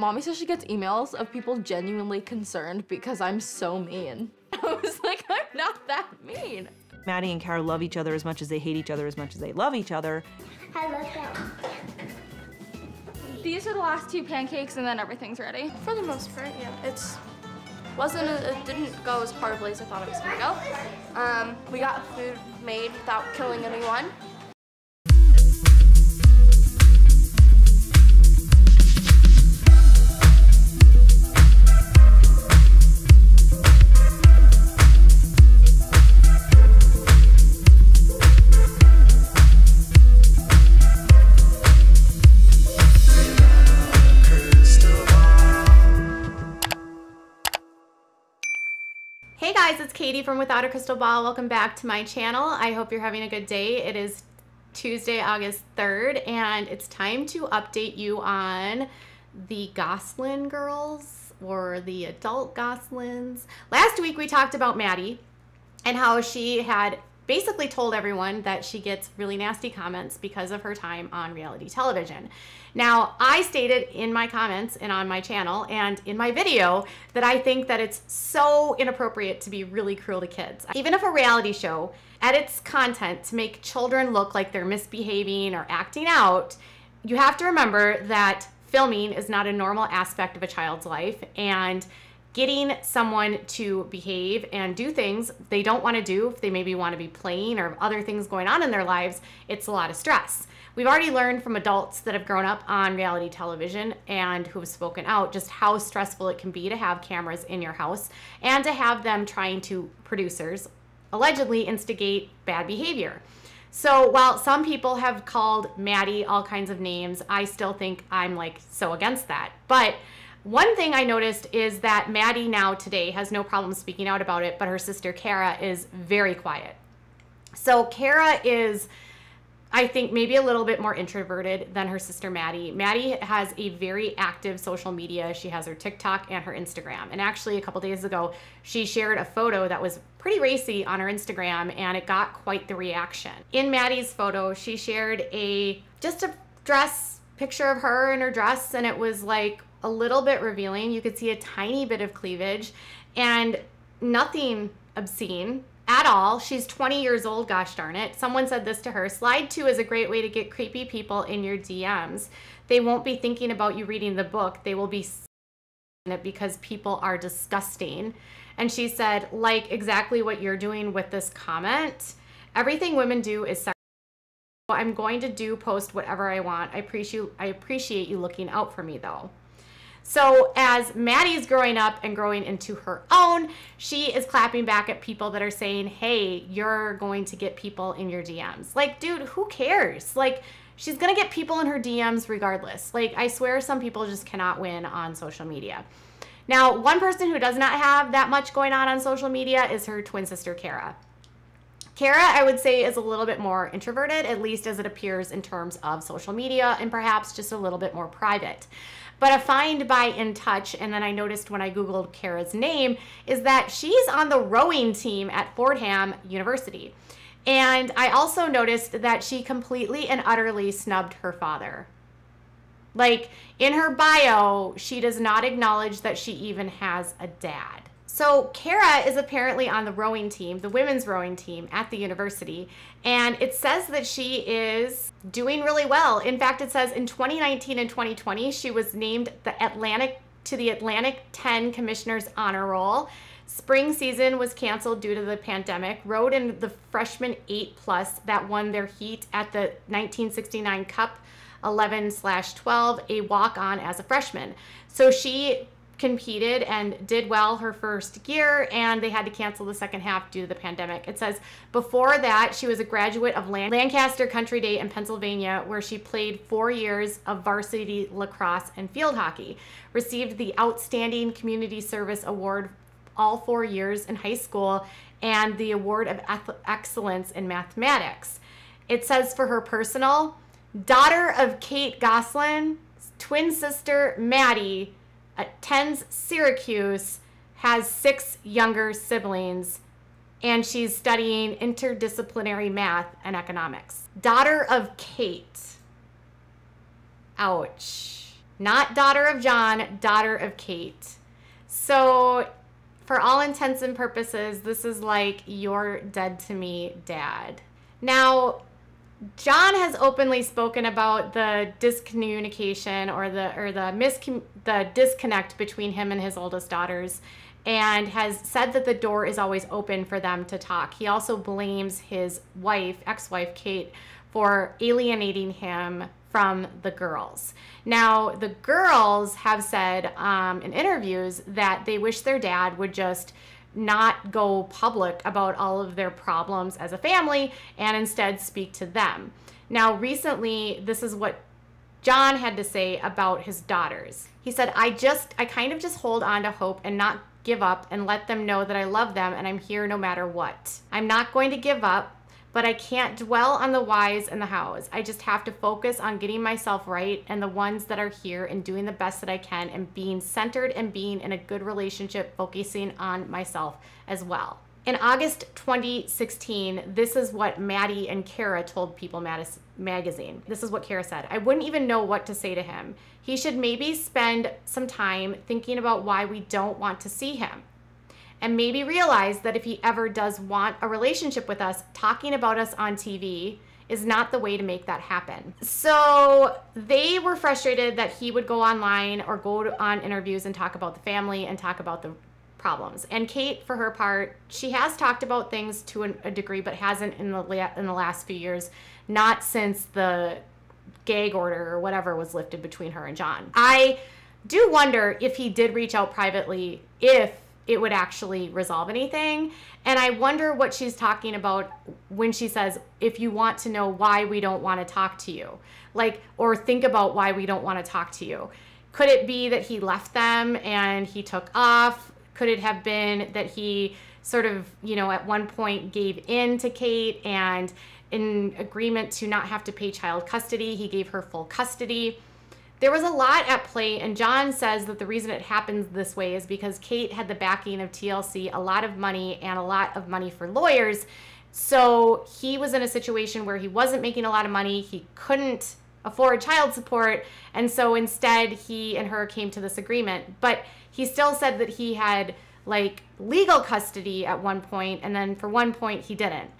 Mommy says she gets emails of people genuinely concerned because I'm so mean. I was like, I'm not that mean. Maddie and Kara love each other as much as they hate each other as much as they love each other. I love that These are the last two pancakes and then everything's ready. For the most part, yeah. It's wasn't a, it didn't go as horribly as I thought it was gonna go. Um, we got food made without killing anyone. Katie from Without a Crystal Ball. Welcome back to my channel. I hope you're having a good day. It is Tuesday, August 3rd, and it's time to update you on the Goslin girls or the adult Goslins. Last week we talked about Maddie and how she had basically told everyone that she gets really nasty comments because of her time on reality television. Now, I stated in my comments and on my channel and in my video that I think that it's so inappropriate to be really cruel to kids. Even if a reality show edits content to make children look like they're misbehaving or acting out, you have to remember that filming is not a normal aspect of a child's life and getting someone to behave and do things they don't want to do if they maybe want to be playing or other things going on in their lives, it's a lot of stress. We've already learned from adults that have grown up on reality television and who have spoken out just how stressful it can be to have cameras in your house and to have them trying to, producers, allegedly instigate bad behavior. So while some people have called Maddie all kinds of names, I still think I'm like so against that. But one thing I noticed is that Maddie now today has no problem speaking out about it, but her sister Kara is very quiet. So Kara is, I think, maybe a little bit more introverted than her sister Maddie. Maddie has a very active social media. She has her TikTok and her Instagram. And actually, a couple days ago, she shared a photo that was pretty racy on her Instagram, and it got quite the reaction. In Maddie's photo, she shared a just a dress picture of her in her dress, and it was like a little bit revealing. You could see a tiny bit of cleavage and nothing obscene at all. She's 20 years old, gosh darn it. Someone said this to her. Slide two is a great way to get creepy people in your DMs. They won't be thinking about you reading the book. They will be it because people are disgusting. And she said, like exactly what you're doing with this comment. Everything women do is sexual. I'm going to do post whatever I want. I appreciate you. I appreciate you looking out for me though. So as Maddie's growing up and growing into her own, she is clapping back at people that are saying, hey, you're going to get people in your DMs. Like, dude, who cares? Like, she's going to get people in her DMs regardless. Like, I swear some people just cannot win on social media. Now, one person who does not have that much going on on social media is her twin sister, Kara. Kara, I would say, is a little bit more introverted, at least as it appears in terms of social media, and perhaps just a little bit more private. But a find by in touch, and then I noticed when I Googled Kara's name, is that she's on the rowing team at Fordham University. And I also noticed that she completely and utterly snubbed her father. Like in her bio, she does not acknowledge that she even has a dad. So Kara is apparently on the rowing team, the women's rowing team at the university, and it says that she is doing really well. In fact, it says in 2019 and 2020 she was named the Atlantic to the Atlantic 10 Commissioners Honor Roll. Spring season was canceled due to the pandemic. Rowed in the freshman 8 plus that won their heat at the 1969 Cup 11/12, a walk on as a freshman. So she competed and did well her first year, and they had to cancel the second half due to the pandemic. It says before that, she was a graduate of Lan- Lancaster Country Day in Pennsylvania, where she played four years of varsity lacrosse and field hockey, received the Outstanding Community Service Award all four years in high school, and the Award of Eth- Excellence in Mathematics. It says for her personal, daughter of Kate Goslin, twin sister Maddie, attends Syracuse, has six younger siblings, and she's studying interdisciplinary math and economics. Daughter of Kate. Ouch. Not daughter of John, daughter of Kate. So, for all intents and purposes, this is like your dead to me dad. Now, John has openly spoken about the discommunication or the or the mis the disconnect between him and his oldest daughters and has said that the door is always open for them to talk. He also blames his wife, ex-wife Kate, for alienating him from the girls. Now, the girls have said um, in interviews that they wish their dad would just not go public about all of their problems as a family and instead speak to them. Now, recently, this is what John had to say about his daughters. He said, I just, I kind of just hold on to hope and not give up and let them know that I love them and I'm here no matter what. I'm not going to give up but I can't dwell on the whys and the hows. I just have to focus on getting myself right and the ones that are here and doing the best that I can and being centered and being in a good relationship, focusing on myself as well. In August 2016, this is what Maddie and Kara told People magazine. This is what Kara said I wouldn't even know what to say to him. He should maybe spend some time thinking about why we don't want to see him and maybe realize that if he ever does want a relationship with us, talking about us on TV is not the way to make that happen. So they were frustrated that he would go online or go to, on interviews and talk about the family and talk about the problems. And Kate, for her part, she has talked about things to an, a degree, but hasn't in the in the last few years, not since the gag order or whatever was lifted between her and John. I do wonder if he did reach out privately, if it would actually resolve anything. And I wonder what she's talking about when she says, if you want to know why we don't want to talk to you, like, or think about why we don't want to talk to you. Could it be that he left them and he took off? Could it have been that he sort of, you know, at one point gave in to Kate and in agreement to not have to pay child custody, he gave her full custody? There was a lot at play, and John says that the reason it happens this way is because Kate had the backing of TLC, a lot of money, and a lot of money for lawyers. So he was in a situation where he wasn't making a lot of money, he couldn't afford child support, and so instead he and her came to this agreement. But he still said that he had like legal custody at one point, and then for one point he didn't.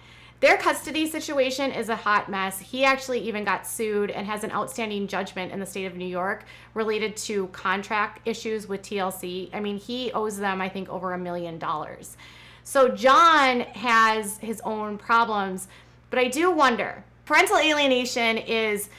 Their custody situation is a hot mess. He actually even got sued and has an outstanding judgment in the state of New York related to contract issues with TLC. I mean, he owes them, I think, over a million dollars. So John has his own problems, but I do wonder parental alienation is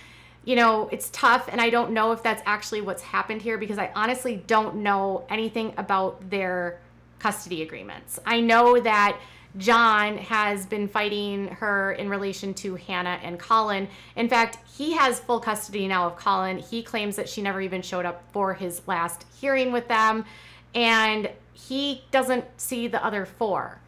you know, it's tough, and I don't know if that's actually what's happened here because I honestly don't know anything about their custody agreements. I know that John has been fighting her in relation to Hannah and Colin. In fact, he has full custody now of Colin. He claims that she never even showed up for his last hearing with them, and he doesn't see the other four.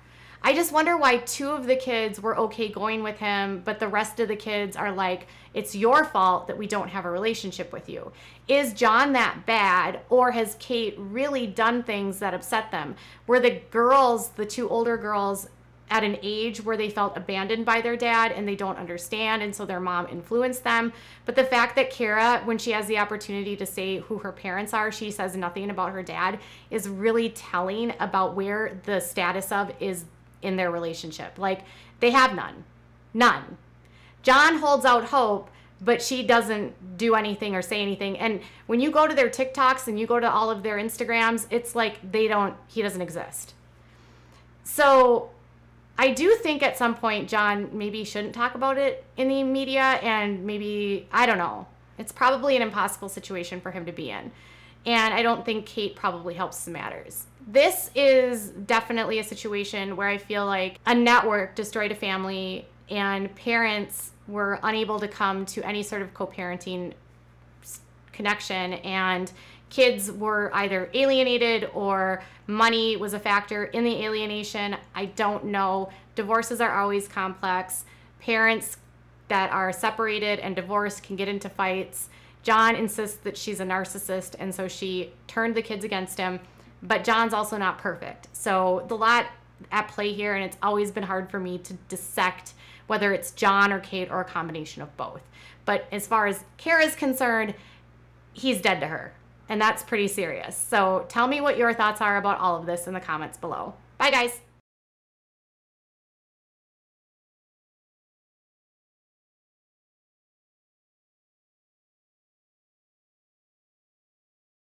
I just wonder why two of the kids were okay going with him, but the rest of the kids are like, it's your fault that we don't have a relationship with you. Is John that bad, or has Kate really done things that upset them? Were the girls, the two older girls, at an age where they felt abandoned by their dad and they don't understand. And so their mom influenced them. But the fact that Kara, when she has the opportunity to say who her parents are, she says nothing about her dad is really telling about where the status of is in their relationship. Like they have none. None. John holds out hope but she doesn't do anything or say anything. And when you go to their TikToks and you go to all of their Instagrams, it's like they don't, he doesn't exist. So I do think at some point John maybe shouldn't talk about it in the media and maybe I don't know. It's probably an impossible situation for him to be in. And I don't think Kate probably helps the matters. This is definitely a situation where I feel like a network destroyed a family and parents were unable to come to any sort of co-parenting connection and kids were either alienated or money was a factor in the alienation. I don't know. Divorces are always complex. Parents that are separated and divorced can get into fights. John insists that she's a narcissist, and so she turned the kids against him. But John's also not perfect. So the lot at play here, and it's always been hard for me to dissect whether it's John or Kate or a combination of both. But as far as Kara's concerned, he's dead to her. And that's pretty serious. So tell me what your thoughts are about all of this in the comments below. Bye, guys.